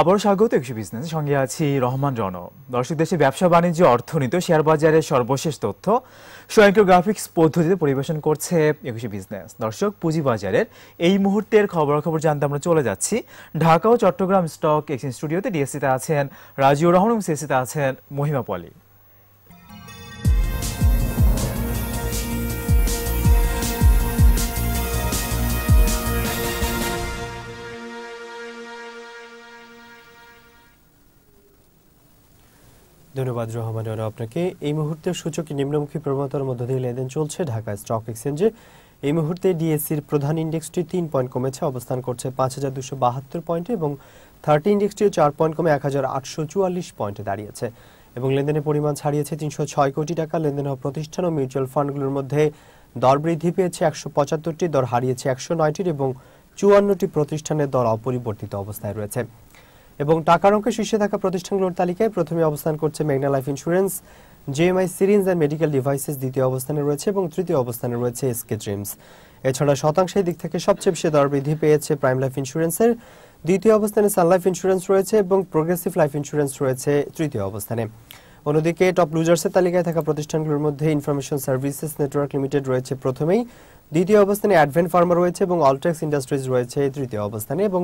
আবার স্বাগত একশো বিজনেস সঙ্গে আছি রহমান রন দর্শক দেশে ব্যবসা বাণিজ্য অর্থনীতি শেয়ার বাজারের সর্বশেষ তথ্য স্বয়ংক্রিয় গ্রাফিক্স পদ্ধতিতে পরিবেশন করছে একুশে বিজনেস দর্শক পুঁজিবাজারের এই মুহূর্তের খবরাখবর জানতে আমরা চলে যাচ্ছি ঢাকা ও চট্টগ্রাম স্টক এক্সচেঞ্জ স্টুডিওতে ডিএসসিতে আছেন রাজিউর রহমান এবং সিএসিতে আছেন মহিমা পলি ধন্যবাদ রহমান আপনাকে এই মুহূর্তে সূচকে নিম্নমুখী প্রবণতার মধ্য দিয়ে লেনদেন চলছে ঢাকা স্টক এক্সচেঞ্জে এই মুহূর্তে ডিএসসির প্রধান ইন্ডেক্সটি তিন পয়েন্ট কমেছে অবস্থান করছে পাঁচ হাজার দুশো বাহাত্তর পয়েন্টে এবং থার্টি ইন্ডেক্সটিও চার পয়েন্ট কমে এক হাজার আটশো চুয়াল্লিশ পয়েন্টে দাঁড়িয়েছে এবং লেনদেনের পরিমাণ ছাড়িয়েছে তিনশো ছয় কোটি টাকা লেনদেন হওয়া প্রতিষ্ঠান ও মিউচুয়াল ফান্ডগুলোর মধ্যে দর বৃদ্ধি পেয়েছে একশো পঁচাত্তরটি দর হারিয়েছে একশো নয়টির এবং চুয়ান্নটি প্রতিষ্ঠানের দর অপরিবর্তিত অবস্থায় রয়েছে এবং টাকার অঙ্কে শীর্ষে থাকা প্রতিষ্ঠানগুলোর তালিকায় প্রথমে অবস্থান করছে মেঘনা life insurance JMI syringe and medical devices দ্বিতীয় অবস্থানে রয়েছে এবং তৃতীয় অবস্থানে রয়েছে এসকে ড্রিমস এছাড়া শতাংশের দিক থেকে সবচেয়ে বেশি দর বৃদ্ধি পেয়েছে প্রাইম লাইফ ইন্স্যুরেন্সের দ্বিতীয় অবস্থানে সান লাইফ ইন্স্যুরেন্স রয়েছে এবং প্রোগ্রেসিভ লাইফ ইন্স্যুরেন্স রয়েছে তৃতীয় অবস্থানে অন্যদিকে টপ লুজার্সের তালিকায় থাকা প্রতিষ্ঠানগুলোর মধ্যে ইনফরমেশন সার্ভিসেস নেটওয়ার্ক লিমিটেড রয়েছে প্রথমেই দ্বিতীয় অবস্থানে অ্যাডভেন্ট ফার্মা রয়েছে এবং অলটেক্স ইন্ডাস্ট্রিজ রয়েছে তৃতীয় অবস্থানে এবং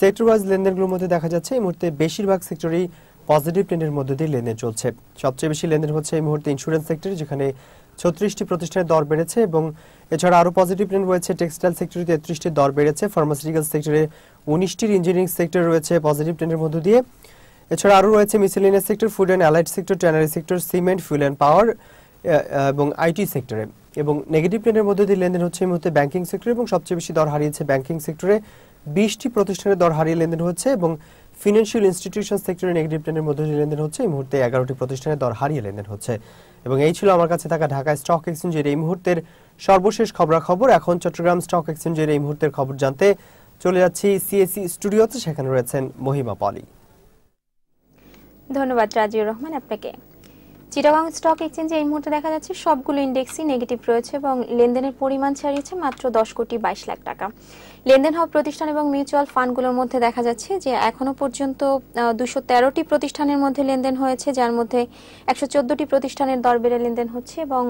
সেক্টর ওয়াইজ লেনদেনগুলোর মধ্যে দেখা যাচ্ছে এই মুহূর্তে বেশিরভাগ সেক্টরই পজিটিভ ট্রেন্ডের মধ্যে দিয়ে লেনদেন চলছে সবচেয়ে বেশি লেনদেন হচ্ছে এই মুহূর্তে ইন্স্যুরেন্স সেক্টরে যেখানে ছত্রিশটি প্রতিষ্ঠানের দর বেড়েছে এবং এছাড়া আরও পজিটিভ ট্রেন্ড রয়েছে টেক্সটাইল সেক্টরে তেত্রিশটি দর বেড়েছে ফার্মাসিউটিক্যাল সেক্টরে উনিশটির ইঞ্জিনিয়ারিং সেক্টর রয়েছে পজিটিভ ট্রেন্ডের মধ্য দিয়ে এছাড়া আরও রয়েছে miscellaneous sector food and allied sector tannery sector cement fuel and power এবং আইটি সেক্টরে এবং নেগেটিভ ট্রেন্ডের মধ্যে দিয়ে লেনদেন হচ্ছে এই মুহূর্তে ব্যাংকিং সেক্টরে এবং সবচেয়ে বেশি দর হারিয়েছে ব্যাংকিং সেক্টরে বিশটি প্রতিষ্ঠানের দর হারিয়ে লেনদেন হচ্ছে এবং ফিনান্সিয়াল ইনস্টিটিউশন সেক্টরের নেগেটিভ ট্রেনের মধ্যে দিয়ে লেনদেন হচ্ছে এই মুহূর্তে এগারোটি প্রতিষ্ঠানের দর হারিয়ে লেনদেন হচ্ছে এবং এই ছিল আমার কাছে থাকা ঢাকা স্টক এক্সচেঞ্জের এই মুহূর্তের সর্বশেষ খবরাখবর এখন চট্টগ্রাম স্টক এক্সচেঞ্জের এই মুহূর্তের খবর জানতে চলে যাচ্ছি সিএসি স্টুডিওতে e সেখানে রয়েছেন মহিমা পলি ধন্যবাদ রাজিউর রহমান আপনাকে চিটাগাং স্টক এক্সচেঞ্জে এই মুহূর্তে দেখা যাচ্ছে সবগুলো ইন্ডেক্সই নেগেটিভ রয়েছে এবং লেনদেনের পরিমাণ ছাড়িয়েছে মাত্র দশ কোটি বাইশ লাখ টাকা লেনদেন হওয়া প্রতিষ্ঠান এবং মিউচুয়াল ফান্ডগুলোর মধ্যে দেখা যাচ্ছে যে এখনো পর্যন্ত দুশো তেরোটি প্রতিষ্ঠানের মধ্যে লেনদেন হয়েছে যার মধ্যে একশো চোদ্দটি প্রতিষ্ঠানের দর বেড়ে লেনদেন হচ্ছে এবং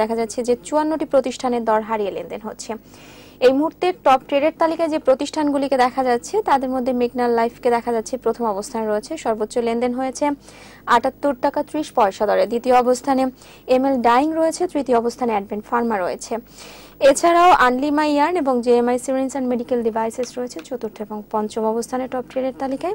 দেখা যাচ্ছে যে চুয়ান্নটি প্রতিষ্ঠানের দর হারিয়ে লেনদেন হচ্ছে এই মুহূর্তে টপ ট্রেডের তালিকায় যে প্রতিষ্ঠানগুলিকে দেখা যাচ্ছে তাদের মধ্যে মেঘনাল লাইফকে দেখা যাচ্ছে প্রথম অবস্থানে রয়েছে সর্বোচ্চ লেনদেন হয়েছে আটাত্তর টাকা ত্রিশ পয়সা দরে দ্বিতীয় অবস্থানে এম এল ডাইং রয়েছে তৃতীয় অবস্থানে অ্যাডভেন্ট ফার্মা রয়েছে এছাড়াও আনলিমা ইয়ার্ন এবং JMI syringe and medical devices রয়েছে চতুর্থ এবং পঞ্চম অবস্থানে টপ ট্রেডের তালিকায়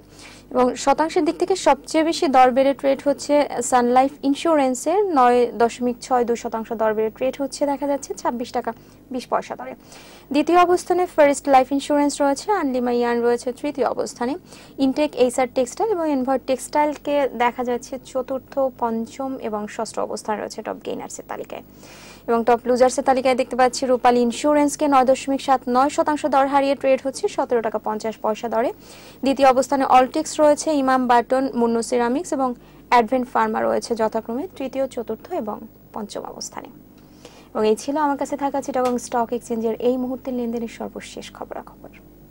এবং শতাংশের দিক থেকে সবচেয়ে বেশি দর বেড়ে ট্রেড হচ্ছে সানলাইফ ইন্স্যুরেন্সের নয় দশমিক ছয় দুই শতাংশ দর বেড়ে ট্রেড হচ্ছে দেখা যাচ্ছে ছাব্বিশ টাকা বিশ পয়সা দরে দ্বিতীয় অবস্থানে ফার্স্ট লাইফ ইন্স্যুরেন্স রয়েছে আনলিমা ইয়ান রয়েছে তৃতীয় অবস্থানে ইনটেক এইসার টেক্সটাইল এবং ইনভার টেক্সটাইলকে দেখা যাচ্ছে চতুর্থ পঞ্চম এবং ষষ্ঠ অবস্থান রয়েছে টপ গেইনার্সের তালিকায় এবং টপ লুজার্সের তালিকায় দেখতে পাচ্ছি রূপালী ইন্স্যুরেন্সকে নয় দশমিক সাত নয় শতাংশ দর হারিয়ে ট্রেড হচ্ছে সতেরো টাকা পঞ্চাশ পয়সা দরে দ্বিতীয় অবস্থানে অলটেক্স রয়েছে ইমাম বাটন মুন্নু সিরামিক্স এবং অ্যাডভেন্ট ফার্মা রয়েছে যথাক্রমে তৃতীয় চতুর্থ এবং পঞ্চম অবস্থানে এবং এই ছিল আমার কাছে থাকা চিটাগং স্টক এক্সচেঞ্জের এই মুহূর্তের লেনদেনের সর্বশেষ খবরাখবর